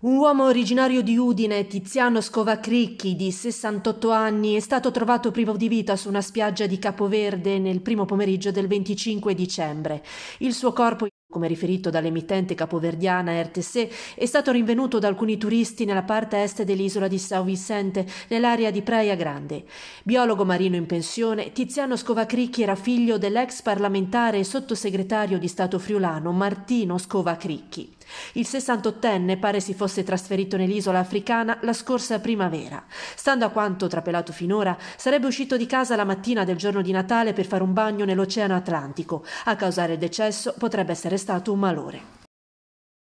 Un uomo originario di Udine, Tiziano Scovacricchi, di 68 anni, è stato trovato privo di vita su una spiaggia di Capoverde nel primo pomeriggio del 25 dicembre. Il suo corpo come riferito dall'emittente capoverdiana RTC, è stato rinvenuto da alcuni turisti nella parte est dell'isola di São Vicente, nell'area di Praia Grande. Biologo marino in pensione, Tiziano Scovacricchi era figlio dell'ex parlamentare e sottosegretario di Stato friulano Martino Scovacricchi. Il 68enne pare si fosse trasferito nell'isola africana la scorsa primavera. Stando a quanto trapelato finora, sarebbe uscito di casa la mattina del giorno di Natale per fare un bagno nell'Oceano Atlantico. A causare il decesso potrebbe essere stato un malore.